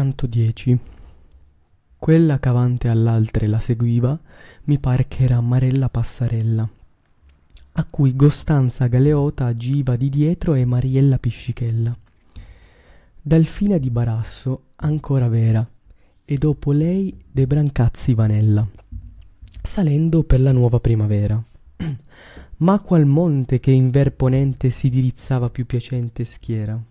canto 10. Quella cavante all'altre la seguiva, mi par ch'era Marella Passarella, a cui Costanza Galeota agiva di dietro e Mariella Piscichella. Dalfina di Barasso ancora vera, e dopo lei De Brancazzi Vanella, salendo per la nuova primavera. Ma qual monte che in ver ponente si dirizzava più piacente schiera?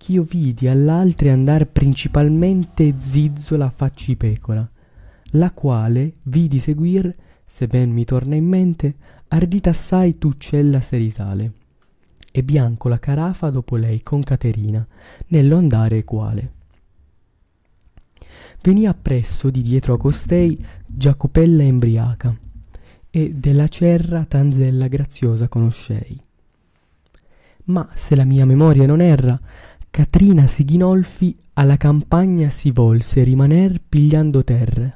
ch'io vidi all'altre andar principalmente zizzo la facci-pecora, la quale vidi seguir, se ben mi torna in mente, ardita assai Tuccella se risale, e Bianco la Carafa dopo lei con Caterina, nello andare quale. Venì appresso di dietro a costei Giacopella embriaca, e della cerra Tanzella graziosa conoscei. Ma se la mia memoria non erra, Catrina Sidinolfi alla campagna si volse rimaner pigliando terre,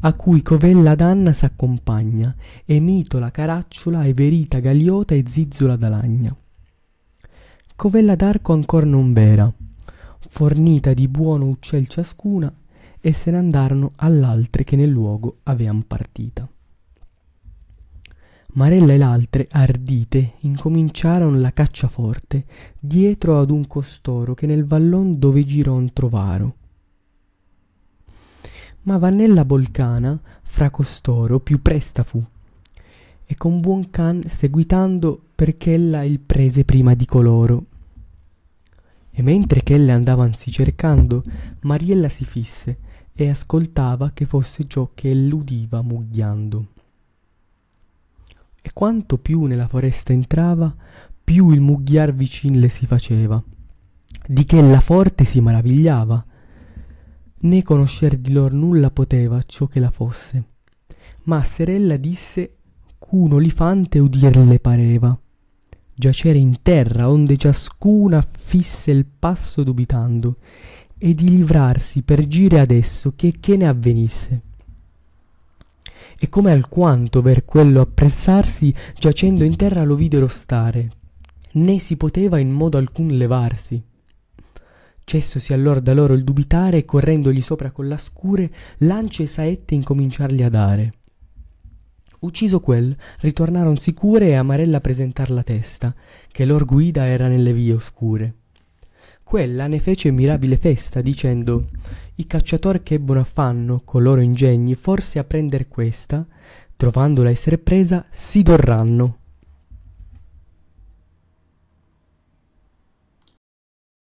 a cui Covella d'Anna s'accompagna, e Mitola Caracciola e Verita Galiota e Zizzola d'Alagna. Covella d'Arco ancor non vera, fornita di buono uccel ciascuna, e se n'andarono all'altre che nel luogo avean partita. Marella e l'altre, ardite, incominciaron la caccia forte dietro ad un costoro che nel vallon dove giron trovaro. Ma Vannella Bolcana fra costoro più presta fu, e con buon can seguitando perch'ella il prese prima di coloro. E mentre ch'elle andavansi cercando, Mariella si fisse e ascoltava che fosse ciò che ell'udiva mugghiando quanto più nella foresta entrava, più il mugghiar vicin le si faceva, di che la forte si maravigliava, né conoscer di lor nulla poteva ciò che la fosse. Ma Serella disse ch'un olifante udir le pareva, giacere in terra, onde ciascuna fisse il passo dubitando, e di livrarsi per gire adesso che che ne avvenisse e come alquanto ver quello appressarsi giacendo in terra lo videro stare né si poteva in modo alcun levarsi cessosi allor da loro il dubitare e correndogli sopra con la scure lance e saette incominciarli a dare ucciso quel ritornaron sicure e amarella presentar la testa che lor guida era nelle vie oscure quella ne fece mirabile festa, dicendo I cacciator che ebbono affanno, co loro ingegni, forse a prender questa, trovandola esser presa, si dorranno.